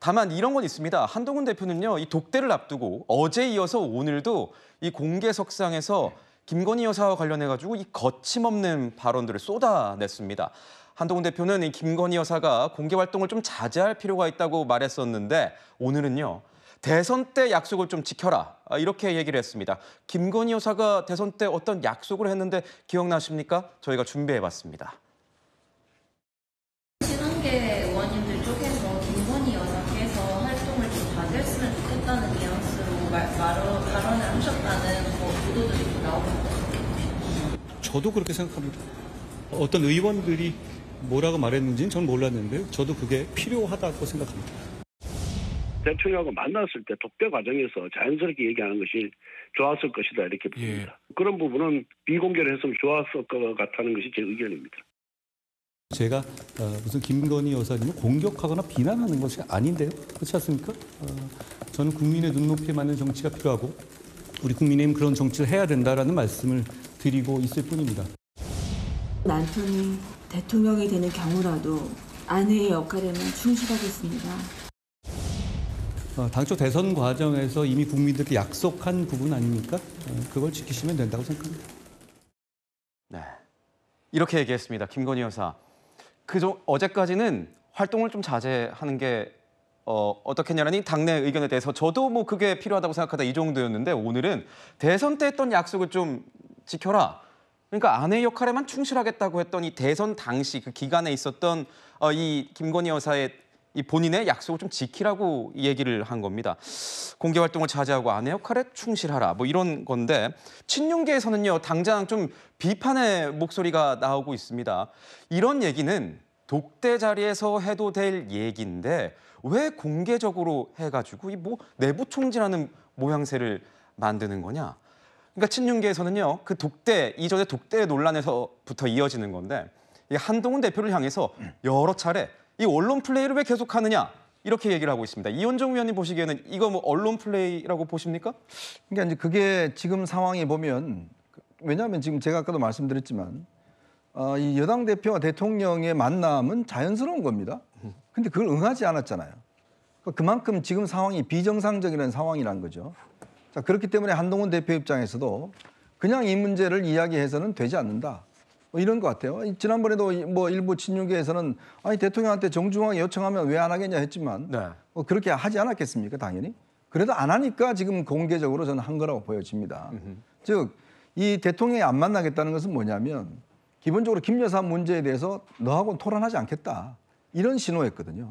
다만 이런 건 있습니다. 한동훈 대표는요, 이 독대를 앞두고 어제 이어서 오늘도 이 공개석상에서 김건희 여사와 관련해 가지고 이 거침없는 발언들을 쏟아냈습니다. 한동훈 대표는 이 김건희 여사가 공개 활동을 좀 자제할 필요가 있다고 말했었는데 오늘은요. 대선 때 약속을 좀 지켜라 아, 이렇게 얘기를 했습니다. 김건희 여사가 대선 때 어떤 약속을 했는데 기억나십니까? 저희가 준비해봤습니다. 발언을 하셨다는 뭐 보도들이 나오고 저도 그렇게 생각합니다. 어떤 의원들이 뭐라고 말했는지는 전 몰랐는데요. 저도 그게 필요하다고 생각합니다. 대통령하고 만났을 때 독대 과정에서 자연스럽게 얘기하는 것이 좋았을 것이다 이렇게 예. 봅니다. 예. 그런 부분은 비공개를 했으면 좋았을 것 같다는 것이 제 의견입니다. 제가 어, 무슨 김건희 여사님을 공격하거나 비난하는 것이 아닌데요. 그렇지 않습니까? 어, 저는 국민의 눈높이에 맞는 정치가 필요하고 우리 국민의힘 그런 정치를 해야 된다라는 말씀을 드리고 있을 뿐입니다. 난토는 대통령이 되는 경우라도 아내의 역할에만 충실하겠습니다. 어, 당초 대선 과정에서 이미 국민들께 약속한 부분 아닙니까? 어, 그걸 지키시면 된다고 생각합니다. 네, 이렇게 얘기했습니다. 김건희 여사. 그 어제까지는 활동을 좀 자제하는 게 어, 어떻겠냐라니 당내 의견에 대해서 저도 뭐 그게 필요하다고 생각하다 이 정도였는데 오늘은 대선 때 했던 약속을 좀 지켜라. 그러니까 아내 역할에만 충실하겠다고 했던 이 대선 당시 그 기간에 있었던 어, 이 김건희 여사의 이 본인의 약속을 좀 지키라고 얘기를 한 겁니다. 공개 활동을 자제하고 아내 역할에 충실하라 뭐 이런 건데 친윤계에서는요 당장 좀 비판의 목소리가 나오고 있습니다. 이런 얘기는 독대 자리에서 해도 될 얘기인데 왜 공개적으로 해가지고 이 뭐 내부 총질하는 모양새를 만드는 거냐? 그러니까 친윤계에서는요 그 독대 이전에 독대 논란에서부터 이어지는 건데 이 한동훈 대표를 향해서 여러 차례 이 언론 플레이를 왜 계속하느냐 이렇게 얘기를 하고 있습니다. 이원종 위원님 보시기에는 이거 뭐 언론 플레이라고 보십니까? 그러니까 이제 그게 지금 상황에 보면 왜냐하면 지금 제가 아까도 말씀드렸지만 어, 이 여당 대표와 대통령의 만남은 자연스러운 겁니다. 근데 그걸 응하지 않았잖아요. 그러니까 그만큼 지금 상황이 비정상적이라는 상황이란 거죠. 자, 그렇기 때문에 한동훈 대표 입장에서도 그냥 이 문제를 이야기해서는 되지 않는다. 뭐 이런 것 같아요. 지난번에도 뭐 일부 친윤계에서는 아니 대통령한테 정중하게 요청하면 왜 안 하겠냐 했지만 네. 뭐 그렇게 하지 않았겠습니까 당연히. 그래도 안 하니까 지금 공개적으로 저는 한 거라고 보여집니다. 즉, 이 대통령이 안 만나겠다는 것은 뭐냐면 기본적으로 김여사 문제에 대해서 너하고는 토론하지 않겠다. 이런 신호였거든요.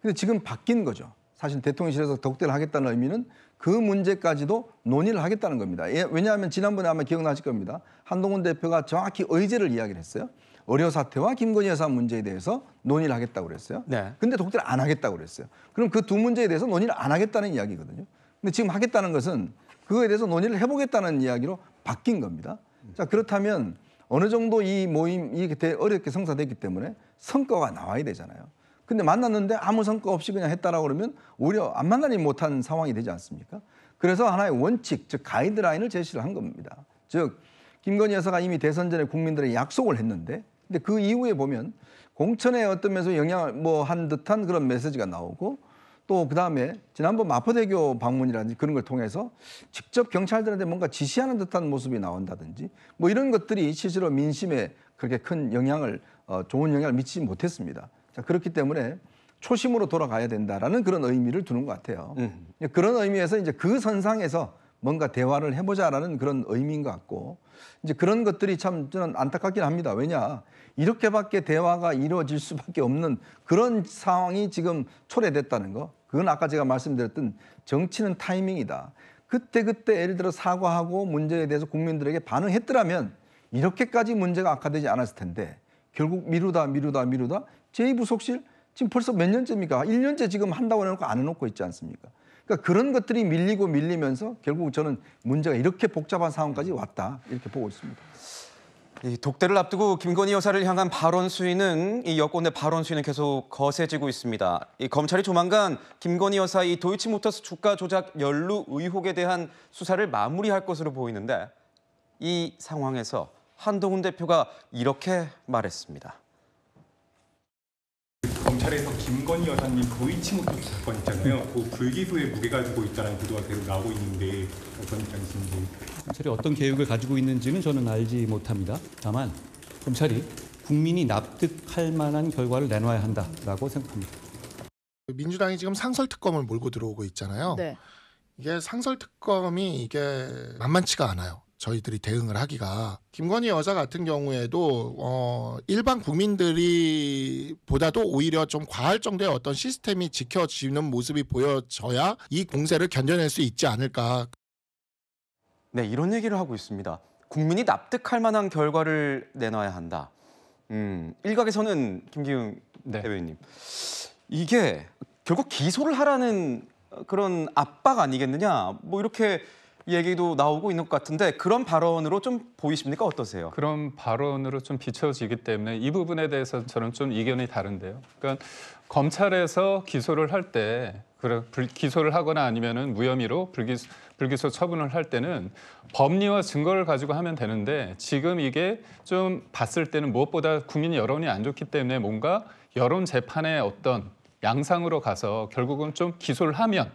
근데 지금 바뀐 거죠. 사실 대통령실에서 독대를 하겠다는 의미는 그 문제까지도 논의를 하겠다는 겁니다. 예, 왜냐하면 지난번에 아마 기억나실 겁니다. 한동훈 대표가 정확히 의제를 이야기를 했어요. 의료 사태와 김건희 여사 문제에 대해서 논의를 하겠다고 그랬어요. 네. 근데 독대를 안 하겠다고 그랬어요. 그럼 그 두 문제에 대해서 논의를 안 하겠다는 이야기거든요. 근데 지금 하겠다는 것은 그거에 대해서 논의를 해보겠다는 이야기로 바뀐 겁니다. 자 그렇다면 어느 정도 이 모임이 되게 어렵게 성사됐기 때문에 성과가 나와야 되잖아요. 근데 만났는데 아무 성과 없이 그냥 했다라고 그러면 오히려 안 만나니 못한 상황이 되지 않습니까? 그래서 하나의 원칙, 즉 가이드라인을 제시를 한 겁니다. 즉 김건희 여사가 이미 대선 전에 국민들의 약속을 했는데 근데 그 이후에 보면 공천에 어떤 면에서 영향을 뭐 한 듯한 그런 메시지가 나오고 또 그다음에 지난번 마포대교 방문이라든지 그런 걸 통해서 직접 경찰들한테 뭔가 지시하는 듯한 모습이 나온다든지 뭐 이런 것들이 실제로 민심에 그렇게 큰 영향을 어, 좋은 영향을 미치지 못했습니다. 자, 그렇기 때문에 초심으로 돌아가야 된다라는 그런 의미를 두는 것 같아요. 음. 그런 의미에서 이제 그 선상에서 뭔가 대화를 해보자라는 그런 의미인 것 같고 이제 그런 것들이 참 저는 안타깝긴 합니다. 왜냐 이렇게밖에 대화가 이루어질 수밖에 없는 그런 상황이 지금 초래됐다는 거. 그건 아까 제가 말씀드렸던 정치는 타이밍이다. 그때 그때 예를 들어 사과하고 문제에 대해서 국민들에게 반응했더라면 이렇게까지 문제가 악화되지 않았을 텐데 결국 미루다 미루다 미루다 제2부속실 지금 벌써 몇 년째입니까? 1년째 지금 한다고 해놓고 안 해놓고 있지 않습니까? 그러니까 그런 것들이 밀리고 밀리면서 결국 저는 문제가 이렇게 복잡한 상황까지 왔다 이렇게 보고 있습니다. 이 독대를 앞두고 김건희 여사를 향한 발언 수위는 이 여권 내 발언 수위는 계속 거세지고 있습니다. 이 검찰이 조만간 김건희 여사 이 도이치모터스 주가 조작 연루 의혹에 대한 수사를 마무리할 것으로 보이는데 이 상황에서 한동훈 대표가 이렇게 말했습니다. 검찰에서 김건희 여사님 도이치 모토 사건 있잖아요. 그 불기소에 무게 가지고 있다는 보도가 계속 나오고 있는데 어떤 입장이신지. 검찰이 어떤 계획을 가지고 있는지는 저는 알지 못합니다. 다만 검찰이 국민이 납득할 만한 결과를 내놔야 한다라고 생각합니다. 그 민주당이 지금 상설 특검을 몰고 들어오고 있잖아요. 네. 이게 상설 특검이 이게 만만치가 않아요. 저희들이 대응을 하기가 김건희 여사 같은 경우에도 어 일반 국민들이 보다도 오히려 좀 과할 정도의 어떤 시스템이 지켜지는 모습이 보여져야 이 공세를 견뎌낼 수 있지 않을까. 네, 이런 얘기를 하고 있습니다. 국민이 납득할 만한 결과를 내놔야 한다. 음, 일각에서는 김기웅 네. 대변인님 이게 결국 기소를 하라는 그런 압박 아니겠느냐. 뭐 이렇게 얘기도 나오고 있는 것 같은데 그런 발언으로 좀 보이십니까? 어떠세요? 그런 발언으로 좀 비춰지기 때문에 이 부분에 대해서 저는 좀 이견이 다른데요. 그러니까 검찰에서 기소를 할때 기소를 하거나 아니면은 무혐의로 불기, 불기소 처분을 할 때는 법리와 증거를 가지고 하면 되는데 지금 이게 좀 봤을 때는 무엇보다 국민 여론이 안 좋기 때문에 뭔가 여론 재판의 어떤 양상으로 가서 결국은 좀 기소를 하면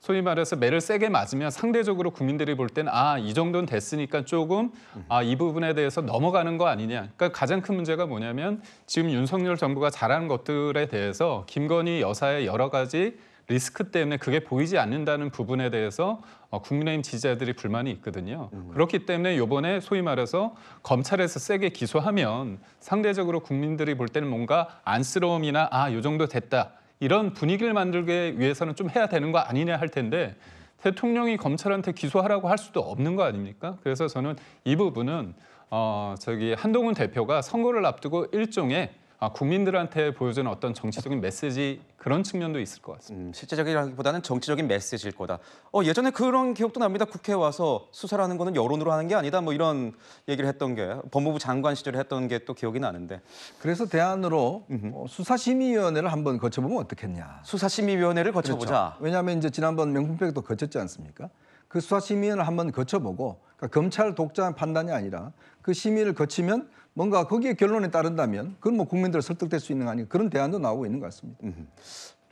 소위 말해서 매를 세게 맞으면 상대적으로 국민들이 볼 땐 아, 이 정도는 됐으니까 조금 아, 이 부분에 대해서 넘어가는 거 아니냐. 그러니까 가장 큰 문제가 뭐냐면 지금 윤석열 정부가 잘하는 것들에 대해서 김건희 여사의 여러 가지 리스크 때문에 그게 보이지 않는다는 부분에 대해서 어, 국민의힘 지지자들이 불만이 있거든요. 음. 그렇기 때문에 요번에 소위 말해서 검찰에서 세게 기소하면 상대적으로 국민들이 볼 때는 뭔가 안쓰러움이나 아, 요 정도 됐다. 이런 분위기를 만들기 위해서는 좀 해야 되는 거 아니냐 할 텐데 대통령이 검찰한테 기소하라고 할 수도 없는 거 아닙니까? 그래서 저는 이 부분은 어, 저기 한동훈 대표가 선거를 앞두고 일종의 아, 국민들한테 보여주는 어떤 정치적인 메시지 그런 측면도 있을 것 같습니다. 음, 실제적이라기보다는 정치적인 메시지일 거다. 어, 예전에 그런 기억도 납니다. 국회 에 와서 수사라는 거는 여론으로 하는 게 아니다. 뭐 이런 얘기를 했던 게 법무부 장관 시절에 했던 게 또 기억이 나는데. 그래서 대안으로 어, 수사심의위원회를 한번 거쳐보면 어떻겠냐. 수사심의위원회를 거쳐보자. 그렇죠. 왜냐하면 이제 지난번 명품백도 거쳤지 않습니까? 그 수사 심의위원을 한번 거쳐보고 그러니까 검찰 독자 판단이 아니라 그 심의를 거치면 뭔가 거기에 결론에 따른다면 그건 뭐 국민들 설득될 수 있는 거 아니 그런 대안도 나오고 있는 것 같습니다.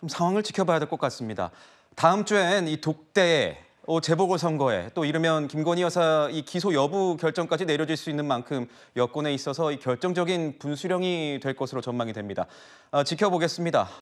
좀 상황을 지켜봐야 될 것 같습니다. 다음 주엔 이 독대 어, 재보궐선거에 또 이르면 김건희 여사 이 기소 여부 결정까지 내려질 수 있는 만큼 여권에 있어서 이 결정적인 분수령이 될 것으로 전망이 됩니다. 아, 지켜보겠습니다.